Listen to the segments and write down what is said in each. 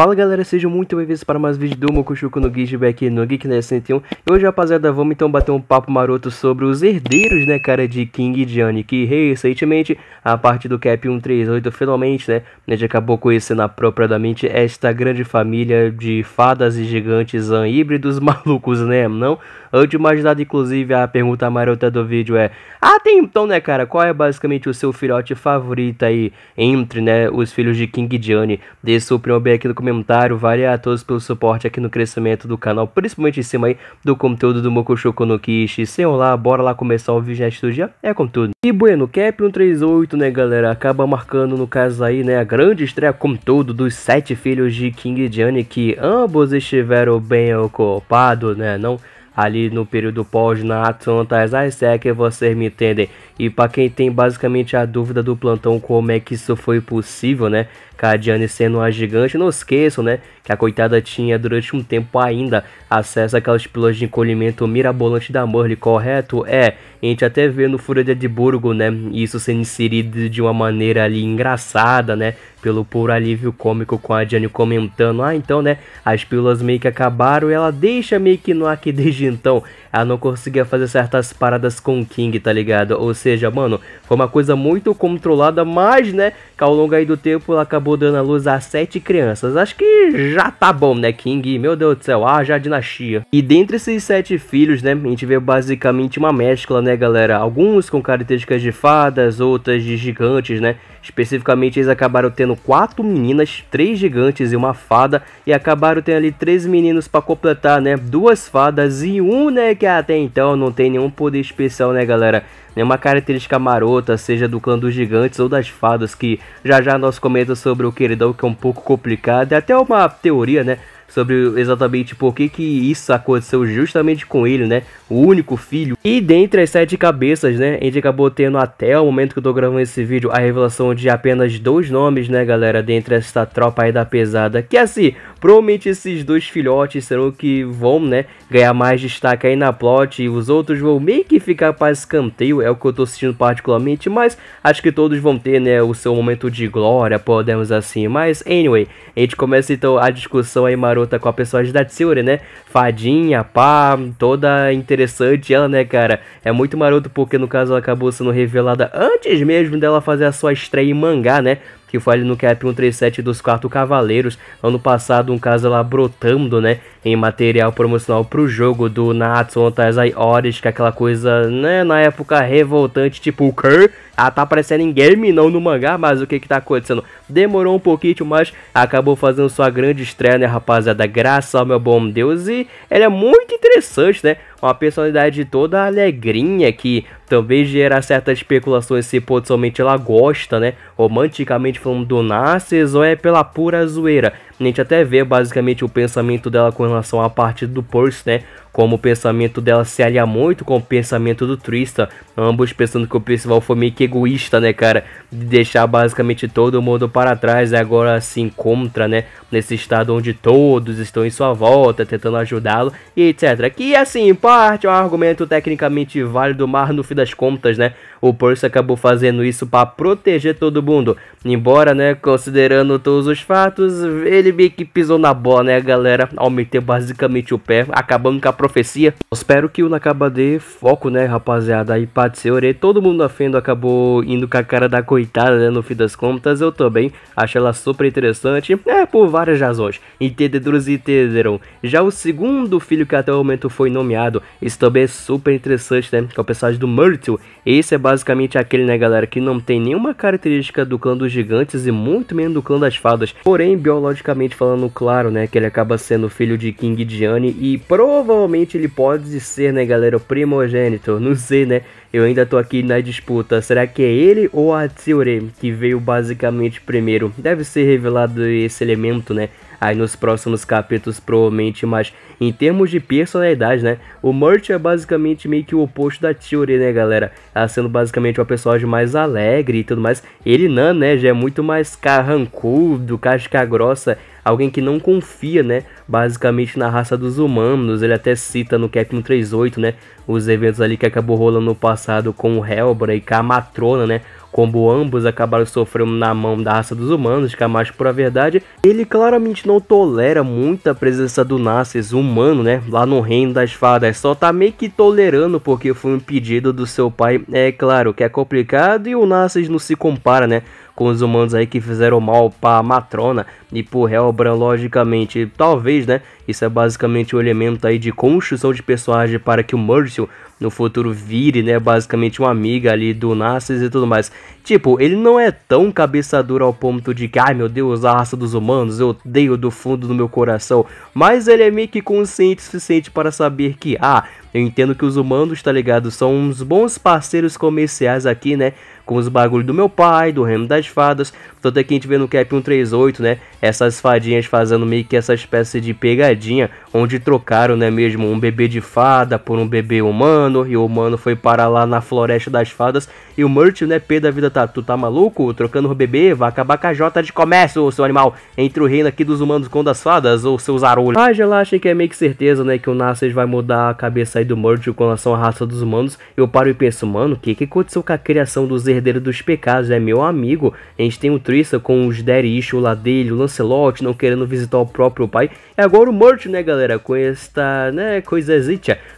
Fala galera, sejam muito bem-vindos para mais vídeo do Mokushuku no Gijib no Geek Nerd 101 E hoje rapaziada, vamos então bater um papo maroto sobre os herdeiros, né cara, de King Johnny Que recentemente, a parte do Cap 138 finalmente, né, a gente acabou conhecendo apropriadamente esta grande família de fadas e gigantes an híbridos malucos, né, não? Antes de mais nada, inclusive, a pergunta marota do vídeo é ah, tem então, né cara, qual é basicamente o seu filhote favorito aí entre, né, os filhos de King Johnny? Deixa o opinião bem aqui no comentário comentário, vale a todos pelo suporte aqui no crescimento do canal, principalmente em cima aí do conteúdo do Mokushoku no Kishi. Sem lá, bora lá começar o vídeo do dia, é com tudo. E bueno, Cap 138, né galera, acaba marcando no caso aí, né, a grande estreia com todo dos sete filhos de King Johnny, que ambos estiveram bem ocupados, né, não ali no período pós na Atlanta é que vocês me entendem. E para quem tem basicamente a dúvida do plantão como é que isso foi possível, né? Cadiane sendo a gigante. Não esqueçam, né? Que a coitada tinha durante um tempo ainda acesso àquelas pílulas de encolhimento mirabolante da Merle, correto? É, a gente até vê no Fúria de Edimburgo, né? Isso sendo inserido de uma maneira ali engraçada, né? Pelo puro alívio cômico com a Jane comentando: Ah, então, né? As pílulas meio que acabaram e ela deixa meio que no ar que desde então ela não conseguia fazer certas paradas com o King, tá ligado? Ou seja, mano, foi uma coisa muito controlada, mas, né? Que ao longo aí do tempo ela acabou acabou dando a luz a sete crianças. Acho que já tá bom, né, King? Meu Deus do céu, ah, já dinastia. E dentre esses sete filhos, né, a gente vê basicamente uma mescla, né, galera? Alguns com características de fadas, outras de gigantes, né? Especificamente, eles acabaram tendo quatro meninas, três gigantes e uma fada, e acabaram tendo ali três meninos para completar, né? Duas fadas e um, né, que até então não tem nenhum poder especial, né, galera? Nenhuma característica marota, seja do clã dos gigantes ou das fadas, que já já nós comenta sobre o queridão, que é um pouco complicado. É até uma teoria, né? sobre exatamente por que, que isso aconteceu justamente com ele, né? O único filho. E dentre as sete cabeças, né? A gente acabou tendo até o momento que eu tô gravando esse vídeo a revelação de apenas dois nomes, né, galera? Dentre esta tropa aí da pesada. Que assim, provavelmente esses dois filhotes serão que vão, né? Ganhar mais destaque aí na plot. E os outros vão meio que ficar para escanteio. É o que eu tô sentindo particularmente. Mas acho que todos vão ter, né? O seu momento de glória, podemos assim. Mas, anyway, a gente começa então a discussão aí, Maru garota com a personagem da Tsuri, né? Fadinha, pá, toda interessante ela, né, cara? É muito maroto porque no caso ela acabou sendo revelada antes mesmo dela fazer a sua estreia em mangá, né? que foi ali no Cap 137 dos Quatro Cavaleiros. Ano passado, um caso ela brotando, né? Em material promocional pro jogo do Natsu Ontasai Oris, que é aquela coisa, né? Na época revoltante, tipo, o Kerr ela ah, tá aparecendo em game não no mangá, mas o que que tá acontecendo? Demorou um pouquinho, mas acabou fazendo sua grande estreia, né, rapaziada? Graças ao meu bom Deus. E ela é muito interessante, né? Uma personalidade toda alegrinha que também gera certas especulações se potencialmente ela gosta, né? Romanticamente falando do Narcis ou é pela pura zoeira. A gente até vê basicamente o pensamento dela com relação à parte do Percy, né? Como o pensamento dela se alia muito com o pensamento do Trista, ambos pensando que o principal foi meio que egoísta, né, cara? De deixar basicamente todo mundo para trás, e agora se encontra, né? Nesse estado onde todos estão em sua volta, tentando ajudá-lo, e etc. Que, assim, em parte é um argumento tecnicamente válido, mas no fim das contas, né? O Percy acabou fazendo isso para proteger todo mundo. Embora, né, considerando todos os fatos, ele meio que pisou na bola, né, galera? meter basicamente o pé, acabando com a profecia. Eu espero que o Nakaba dê foco, né, rapaziada? Aí, Pat Seore, todo mundo na acabou indo com a cara da coitada, né, no fim das contas. Eu também acho ela super interessante, é, por várias razões. Entendedores entenderam. Já o segundo filho que até o momento foi nomeado, isso também é super interessante, né, que é o personagem do Myrtle. Esse é basicamente aquele, né, galera, que não tem nenhuma característica do clã dos gigantes e muito menos do clã das fadas. Porém, biologicamente falando, claro, né? Que ele acaba sendo filho de King Gianni e provavelmente ele pode ser, né, galera, o primogênito. Não sei, né? Eu ainda tô aqui na disputa. Será que é ele ou a Tsure que veio basicamente primeiro? Deve ser revelado esse elemento, né? aí nos próximos capítulos, provavelmente, mas em termos de personalidade, né? O Murch é basicamente meio que o oposto da Tiori, né, galera? Ela tá sendo basicamente uma personagem mais alegre e tudo mais. Ele não, né, né? Já é muito mais carrancudo, casca grossa, alguém que não confia, né, basicamente na raça dos humanos. Ele até cita no Cap 38 né, os eventos ali que acabou rolando no passado com o Hellbra e com a Matrona, né, como ambos acabaram sofrendo na mão da raça dos humanos, que é a mais pura verdade, ele claramente não tolera muito a presença do Nasses humano, né? Lá no reino das fadas, só tá meio que tolerando porque foi um pedido do seu pai. É claro que é complicado e o Nasses não se compara, né? com os humanos aí que fizeram mal para Matrona e por Helbra, logicamente. Talvez, né? Isso é basicamente o um elemento aí de construção de personagem para que o Murcio no futuro vire, né, basicamente uma amiga ali do Narcissus e tudo mais. Tipo, ele não é tão cabeçador ao ponto de que, ai meu Deus, a raça dos humanos, eu odeio do fundo do meu coração. Mas ele é meio que consciente o suficiente para saber que, ah, eu entendo que os humanos, tá ligado, são uns bons parceiros comerciais aqui, né, com os bagulhos do meu pai, do reino das fadas. Tanto é que a gente vê no Cap 138, né? Essas fadinhas fazendo meio que essa espécie de pegadinha, onde trocaram, né mesmo, um bebê de fada por um bebê humano e o humano foi para lá na Floresta das Fadas, e o Murch, né, P da vida tá, tu tá maluco? Trocando o bebê, vai acabar com a jota de comércio, seu animal. Entre o reino aqui dos humanos com das fadas, ou seus arulhos. Ah, já acha que é meio que certeza, né, que o Nasser vai mudar a cabeça aí do Murch com relação à raça dos humanos. Eu paro e penso, mano, o que que aconteceu com a criação dos herdeiros dos pecados, né, meu amigo? A gente tem o um Trista com os Derisho o Ladelho, o Lancelot não querendo visitar o próprio pai. E agora o Murch, né, galera, com esta, né, a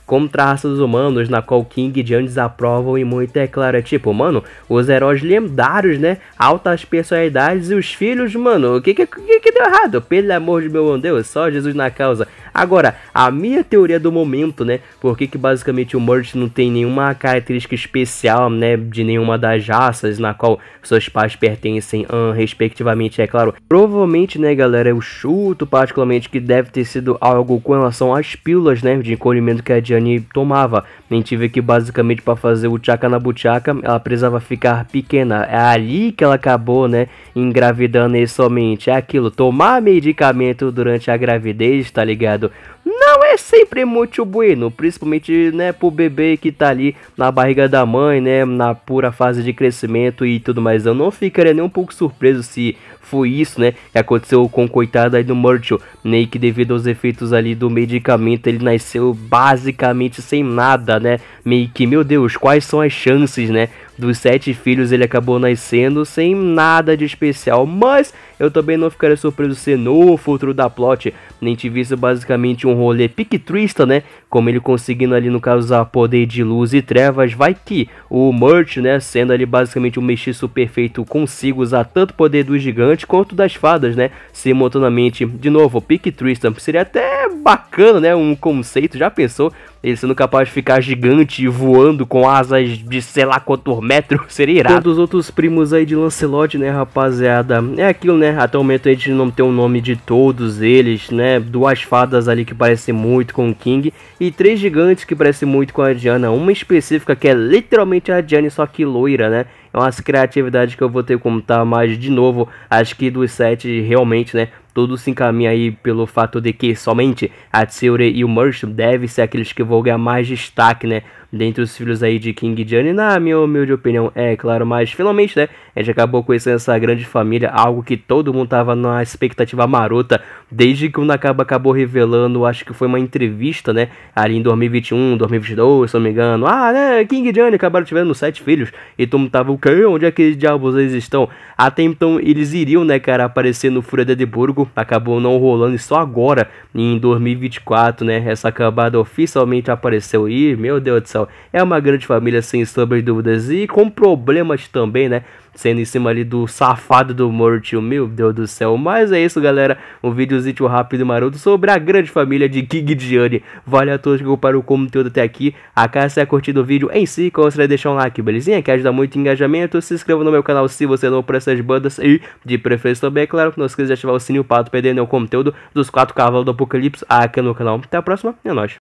como dos humanos, na qual King e Jones aprovam e muito é claro, é tipo, romano, os heróis lendários, né? Altas personalidades e os filhos, mano. O que que, que deu errado? Pelo amor de meu Deus, só Jesus na causa. Agora, a minha teoria do momento, né? Por que, que basicamente o Murch não tem nenhuma característica especial, né? De nenhuma das raças na qual seus pais pertencem, hum, respectivamente, é claro. Provavelmente, né, galera, eu chuto particularmente que deve ter sido algo com relação às pílulas, né? De encolhimento que a Diane tomava. A gente vê que basicamente para fazer o Chaka na Buchaka, ela precisava ficar pequena. É ali que ela acabou, né, engravidando e somente é aquilo, tomar medicamento durante a gravidez, tá ligado? Não é sempre muito bueno, principalmente, né, pro bebê que tá ali na barriga da mãe, né, na pura fase de crescimento e tudo mais. Eu não ficaria nem um pouco surpreso se foi isso, né, que aconteceu com o coitado aí do Murchill, né, que devido aos efeitos ali do medicamento, ele nasceu basicamente sem nada, né, meio que, meu Deus, quais são as chances, né, dos sete filhos, ele acabou nascendo sem nada de especial, mas eu também não ficaria surpreso se no futuro da plot nem tivesse basicamente um rolê trista, né? Como ele conseguindo ali, no caso, usar poder de luz e trevas, vai que o Murt, né, sendo ali basicamente um mestiço perfeito, consiga usar tanto poder do gigante quanto das fadas, né? Simultaneamente, de novo, trista, seria até bacana, né? Um conceito, já pensou? ele sendo capaz de ficar gigante e voando com asas de sei lá quantos metros, seria irado. Todos os outros primos aí de Lancelot, né, rapaziada? É aquilo, né? Até o momento a gente não tem o nome de todos eles, né? Duas fadas ali que parecem muito com o King e três gigantes que parecem muito com a Diana. Uma específica que é literalmente a Diana, só que loira, né? É umas criatividades que eu vou ter como contar, tá, mas de novo, acho que dos sete realmente, né? Tudo se encaminha aí pelo fato de que somente a Tsure e o Merchant devem ser aqueles que vão ganhar mais destaque, né? Dentre os filhos aí de King Johnny, na minha humilde opinião, é claro, mas finalmente, né, a gente acabou conhecendo essa grande família, algo que todo mundo tava na expectativa marota, desde que o Nakaba acabou revelando, acho que foi uma entrevista, né, ali em 2021, 2022, se não me engano, ah, né, King Johnny acabaram tivendo sete filhos, e todo mundo tava, o quê? Onde é que diabos eles estão? Até então, eles iriam, né, cara, aparecer no Fúria de Edimburgo, acabou não rolando, e só agora, em 2024, né, essa acabada oficialmente apareceu, e meu Deus do céu, é uma grande família, sem sombra de dúvidas. E com problemas também, né? Sendo em cima ali do safado do Morty, meu Deus do céu. Mas é isso, galera. Um videozinho rápido e maroto sobre a grande família de Gig Gianni. Vale a todos que comparam o conteúdo até aqui. A casa é curtido o vídeo em si, considere deixar um like, belezinha? Que ajuda muito o engajamento. Se inscreva no meu canal se você não para essas bandas. E, de preferência também, é claro, não esqueça de ativar o sininho para não perder nenhum conteúdo dos quatro cavalos do Apocalipse aqui no canal. Até a próxima e é nóis.